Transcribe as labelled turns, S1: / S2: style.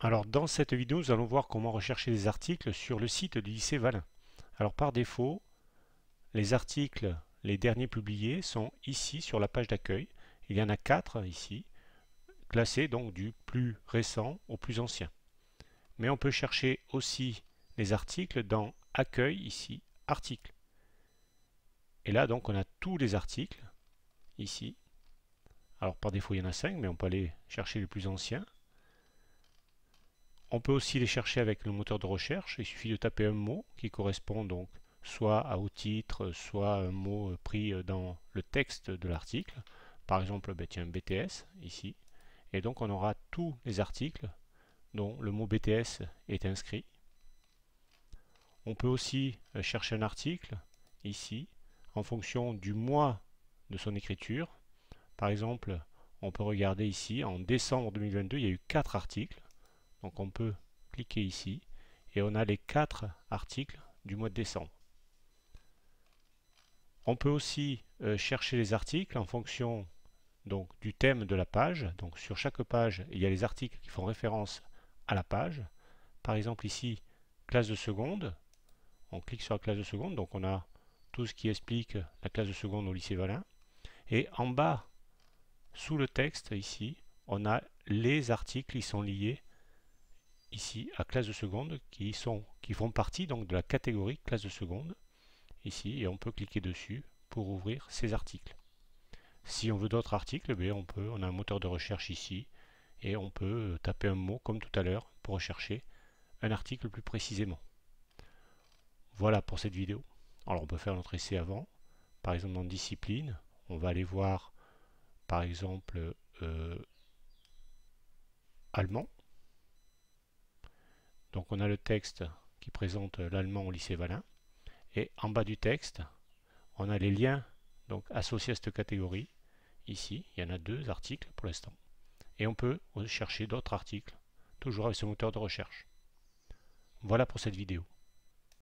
S1: Alors dans cette vidéo, nous allons voir comment rechercher des articles sur le site du lycée Valin. Alors par défaut, les articles, les derniers publiés sont ici sur la page d'accueil. Il y en a quatre ici, classés donc du plus récent au plus ancien. Mais on peut chercher aussi les articles dans Accueil ici, Articles. Et là donc on a tous les articles ici. Alors par défaut il y en a cinq, mais on peut aller chercher les plus anciens on peut aussi les chercher avec le moteur de recherche. Il suffit de taper un mot qui correspond donc soit à au titre, soit à un mot euh, pris euh, dans le texte de l'article. Par exemple, ben BTS ici. Et donc on aura tous les articles dont le mot BTS est inscrit. On peut aussi euh, chercher un article ici en fonction du mois de son écriture. Par exemple, on peut regarder ici, en décembre 2022, il y a eu 4 articles. Donc on peut cliquer ici et on a les quatre articles du mois de décembre. On peut aussi euh, chercher les articles en fonction donc, du thème de la page. Donc sur chaque page, il y a les articles qui font référence à la page. Par exemple ici, classe de seconde. On clique sur la classe de seconde, donc on a tout ce qui explique la classe de seconde au lycée Valin. Et en bas, sous le texte ici, on a les articles qui sont liés ici à classe de seconde qui, sont, qui font partie donc de la catégorie classe de seconde ici et on peut cliquer dessus pour ouvrir ces articles. Si on veut d'autres articles, eh on peut, on a un moteur de recherche ici et on peut euh, taper un mot comme tout à l'heure pour rechercher un article plus précisément. Voilà pour cette vidéo. Alors on peut faire notre essai avant, par exemple dans discipline, on va aller voir par exemple euh, allemand donc on a le texte qui présente l'allemand au lycée Valin. Et en bas du texte, on a les liens donc associés à cette catégorie. Ici, il y en a deux articles pour l'instant. Et on peut chercher d'autres articles, toujours avec ce moteur de recherche. Voilà pour cette vidéo.